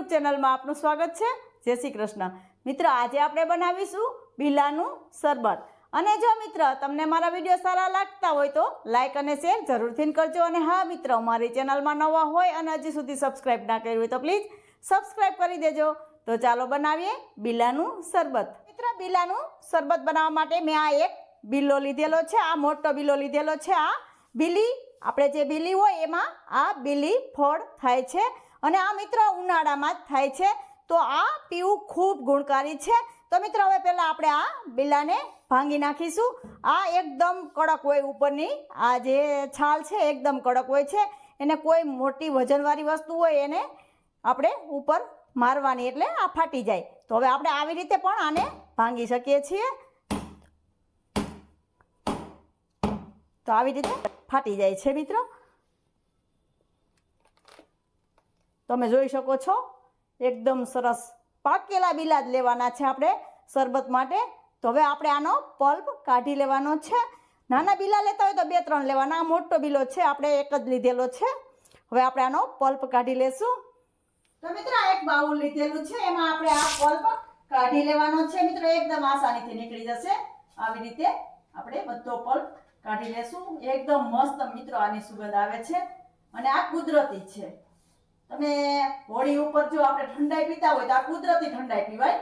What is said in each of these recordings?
YouTube ચેનલમાં આપનું સ્વાગત છે જય શ્રી કૃષ્ણ મિત્ર આજે આપણે બનાવીશું બિલાનું શરબત અને જો મિત્ર તમને મારા વિડીયો સારા લાગતા હોય તો લાઇક અને શેર જરૂરથી કરજો અને હા મિત્ર મારી ચેનલમાં નવા હોય અને હજી સુધી સબસ્ક્રાઈબ ના કર્યું હોય તો પ્લીઝ સબસ્ક્રાઈબ કરી દેજો તો ચાલો બનાવીએ બિલાનું શરબત મિત્ર બીલાનું શરબત બનાવવા માટે મેં આ એક બિલો લીધેલો છે આ મોટો બિલ્લો લીધેલો છે આ બીલી આપણે જે બીલી હોય એમાં આ બીલી ફોડ થાય છે અને આ મિત્ર ઉનાળામાં જ થાય છે તો આ પીવું ખૂબ ગુણકારી છે તો મિત્ર હવે પહેલાં આપણે આ બિલ્લાને ભાંગી નાખીશું આ એકદમ કડક હોય ઉપરની આ જે છાલ છે એકદમ કડક હોય છે એને કોઈ મોટી વજનવાળી વસ્તુ હોય એને આપણે ઉપર મારવાની એટલે આ ફાટી જાય તો હવે આપણે આવી રીતે પણ આને ભાંગી શકીએ છીએ તો આવી રીતે ફાટી જાય છે મિત્રો તમે જોઈ શકો છો એકદમ સરસ પાકેલા બીલા જ લેવાના છે આપણે શરબત માટે તો હવે આપણે આનો પલ્પ કાઢી લેવાનો છે નાના બિલા લેતા હોય તો બે ત્રણ લેવાના મોટો બિલો છે આપણે એક જ લીધેલો છે હવે આપણે આનો પલ્પ કાઢી લેશું તો મિત્ર આ એક બાઉલ લીધેલું છે એમાં આપણે આ પલ્પ કાઢી લેવાનો છે મિત્રો એકદમ આસાનીથી નીકળી જશે આવી રીતે આપણે બધો પલ્પ કાઢી લેશું એકદમ મસ્ત મિત્રો આની સુગંધ આવે છે અને આ કુદરતી છે તમે હોળી ઉપર જો આપણે ઠંડાઈ પીતા હોય તો આ કુદરતી ઠંડાઈ પીવાય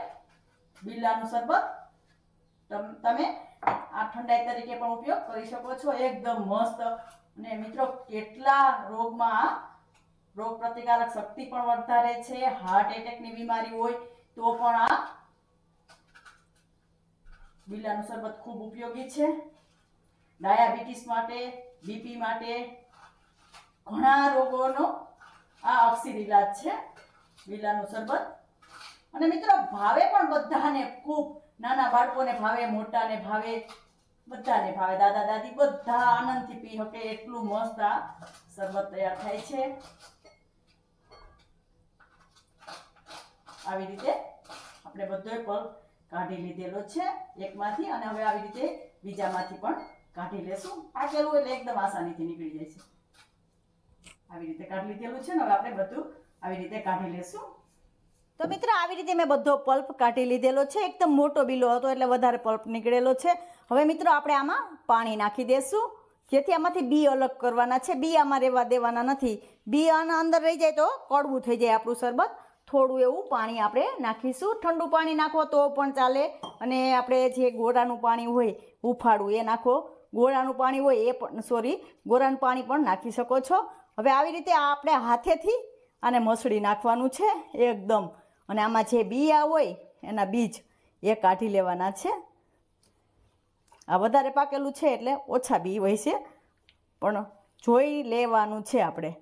બિરલાનું શરબત તમે આ ઠંડાઈ તરીકે પણ ઉપયોગ કરી શકો છો એકદમ મસ્ત અને મિત્રો કેટલા રોગમાં આ રોગ પ્રતિકારક શક્તિ પણ વધારે છે હાર્ટ એટેકની બીમારી હોય તો પણ આ બિલાનું શરબત ખૂબ ઉપયોગી છે ડાયાબિટીસ માટે બીપી માટે ઘણા રોગોનો આ અક્ષીર લીલાજ છે લીલાનું શરબત અને મિત્રો ભાવે પણ બધાને ખૂબ નાના બાળકોને ભાવે મોટાને ભાવે બધાને ભાવે દાદા દાદી બધા આનંદથી પી શકે એટલું મસ્ત આ શરબત તૈયાર થાય છે આવી રીતે આપણે બધોય પગ કાઢી લીધેલો છે એકમાંથી અને હવે આવી રીતે બીજામાંથી પણ કાઢી લેશું આ કેવું એટલે એકદમ આસાનીથી નીકળી જાય છે આવી રીતે કાઢી લીધેલું છે હવે આપણે બધું આવી રીતે કાઢી લેશું તો મિત્ર આવી રીતે મેં બધો પલ્પ કાઢી લીધેલો છે એકદમ મોટો બીલો હતો એટલે વધારે પલ્પ નીકળેલો છે હવે મિત્રો આપણે આમાં પાણી નાખી દેશું જેથી આમાંથી બી અલગ કરવાના છે બી આમાં રહેવા દેવાના નથી બી આના અંદર રહી જાય તો કડવું થઈ જાય આપણું શરબત થોડું એવું પાણી આપણે નાખીશું ઠંડુ પાણી નાખો તો પણ ચાલે અને આપણે જે ગોળાનું પાણી હોય ઉફાળું એ નાખો ગોળાનું પાણી હોય એ પણ સોરી ગોળાનું પાણી પણ નાખી શકો છો હવે આવી રીતે આપણે હાથેથી આને મસળી નાખવાનું છે એકદમ અને આમાં જે બીયા હોય એના બીજ એ કાઢી લેવાના છે આ વધારે પાકેલું છે એટલે ઓછા બી હોય છે પણ જોઈ લેવાનું છે આપણે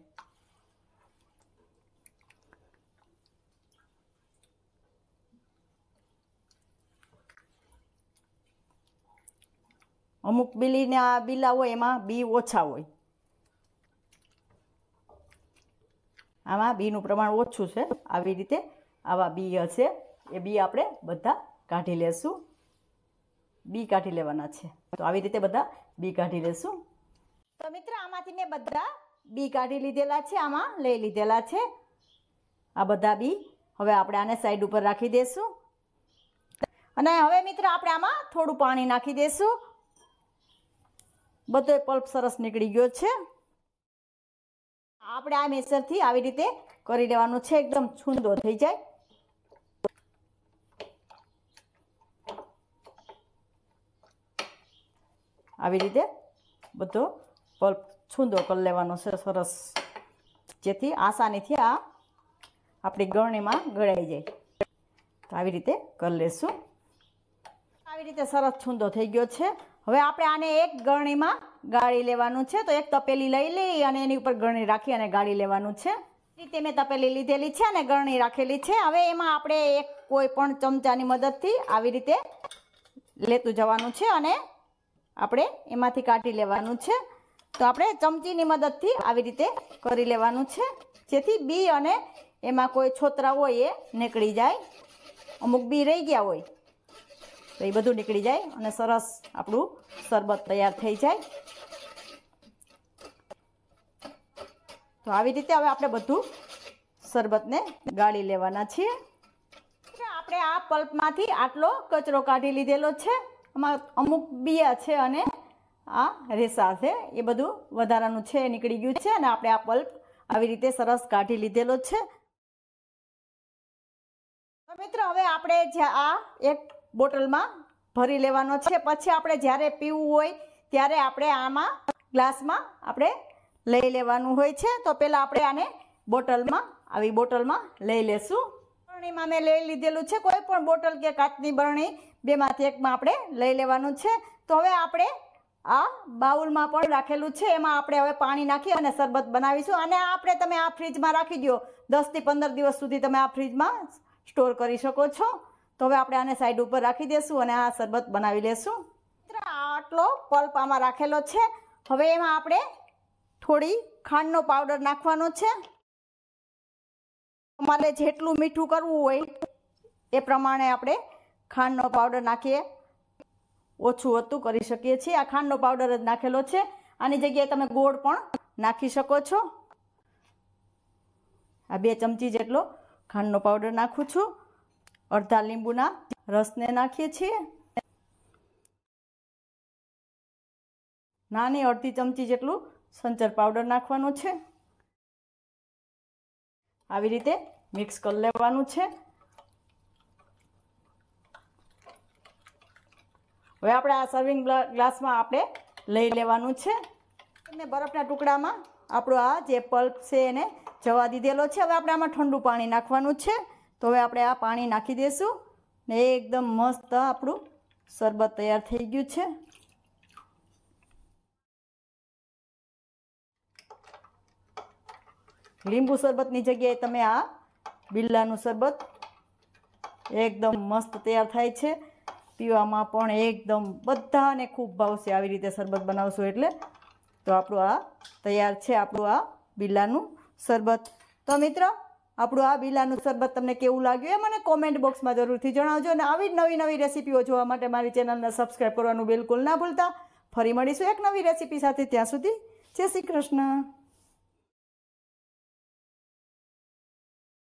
અમુક આ બીલા હોય એમાં બી ઓછા હોય આમાં બીનું પ્રમાણ ઓછું છે આવી રીતે આવા બી હશે એ બી આપણે બધા કાઢી લેશું બી કાઢી લેવાના છે તો આવી રીતે બધા બી કાઢી લેશું તો મિત્ર આમાંથી મેં બધા બી કાઢી લીધેલા છે આમાં લઈ લીધેલા છે આ બધા બી હવે આપણે આને સાઈડ ઉપર રાખી દઈશું અને હવે મિત્ર આપણે આમાં થોડું પાણી નાખી દઈશું બધો પલ્પ સરસ નીકળી ગયો છે આપણે આ મેસરથી આવી રીતે કરી લેવાનું છે એકદમ છૂંદો થઈ જાય આવી રીતે બધો પલ્પ છૂંદો કરી લેવાનો છે સરસ જેથી આસાનીથી આ આપણી ગળણીમાં ગળાઈ જાય તો આવી રીતે કરી લેશું આવી રીતે સરસ છૂંદો થઈ ગયો છે હવે આપણે આને એક ગરણીમાં ગાળી લેવાનું છે તો એક તપેલી લઈ લઈ અને એની ઉપર ગરણી રાખી અને ગાળી લેવાનું છે રીતે મેં તપેલી લીધેલી છે અને ગરણી રાખેલી છે હવે એમાં આપણે એક કોઈ પણ ચમચાની મદદથી આવી રીતે લેતું જવાનું છે અને આપણે એમાંથી કાઢી લેવાનું છે તો આપણે ચમચીની મદદથી આવી રીતે કરી લેવાનું છે જેથી બી અને એમાં કોઈ છોતરા હોય એ નીકળી જાય અમુક બી રહી ગયા હોય તો એ બધું નીકળી જાય અને સરસ આપણું શરબત તૈયાર થઈ જાય તો આવી રીતે હવે આપણે બધું શરબતને ગાળી લેવાના છીએ આપણે આ પલ્પમાંથી આટલો કચરો કાઢી લીધેલો છે આમાં અમુક બિયા છે અને આ રેસા છે એ બધું વધારાનું છે નીકળી ગયું છે અને આપણે આ પલ્પ આવી રીતે સરસ કાઢી લીધેલો છે મિત્ર હવે આપણે જે આ એક બોટલમાં ભરી લેવાનો છે પછી આપણે જ્યારે પીવું હોય ત્યારે આપણે આમાં ગ્લાસમાં આપણે લઈ લેવાનું હોય છે તો પહેલાં આપણે આને બોટલમાં આવી બોટલમાં લઈ લેશું બરણીમાં મેં લઈ લીધેલું છે કોઈ પણ બોટલ કે કાચની બરણી બેમાંથી એકમાં આપણે લઈ લેવાનું છે તો હવે આપણે આ બાઉલમાં પણ રાખેલું છે એમાં આપણે હવે પાણી નાખી અને શરબત બનાવીશું અને આપણે તમે આ ફ્રીજમાં રાખી દો દસથી પંદર દિવસ સુધી તમે આ ફ્રીજમાં સ્ટોર કરી શકો છો તો હવે આપણે આને સાઈડ ઉપર રાખી દઈશું અને આ શરબત બનાવી લેશું આટલો પલ્પ આમાં રાખેલો છે હવે એમાં આપણે થોડી ખાંડનો પાવડર નાખવાનો છે તમારે જેટલું મીઠું કરવું હોય એ પ્રમાણે આપણે ખાંડનો પાવડર નાખીએ ઓછું વધતું કરી શકીએ છીએ આ ખાંડનો પાવડર જ નાખેલો છે આની જગ્યાએ તમે ગોળ પણ નાખી શકો છો આ બે ચમચી જેટલો ખાંડનો પાવડર નાખું છું અડધા લીંબુના રસને નાખીએ છીએ નાની અડધી ચમચી જેટલું સંચર પાવડર નાખવાનો છે આવી રીતે મિક્સ કરી લેવાનું છે હવે આપણે આ સર્વિંગ ગ્લાસમાં આપણે લઈ લેવાનું છે અને બરફના ટુકડામાં આપણો આ જે પલ્પ છે એને જવા દીધેલો છે હવે આપણે આમાં ઠંડુ પાણી નાખવાનું છે તો હવે આપણે આ પાણી નાખી દઈશું ને એકદમ મસ્ત આપણું શરબત તૈયાર થઈ ગયું છે લીંબુ શરબતની જગ્યાએ તમે આ બિરલાનું શરબત એકદમ મસ્ત તૈયાર થાય છે પીવામાં પણ એકદમ બધાને ખૂબ ભાવશે આવી રીતે શરબત બનાવશું એટલે તો આપણું આ તૈયાર છે આપણું આ બિરલાનું શરબત તો મિત્રો આપણું આ બિલાનું શરબત તમને કેવું લાગ્યું એ મને કોમેન્ટ બોક્સમાં જરૂરથી જણાવજો અને આવી જ નવી નવી રેસીપીઓ જોવા માટે મારી ચેનલને સબસ્ક્રાઈબ કરવાનું બિલકુલ ના ભૂલતા ફરી મળીશું એક નવી રેસીપી સાથે ત્યાં સુધી જય શ્રી કૃષ્ણ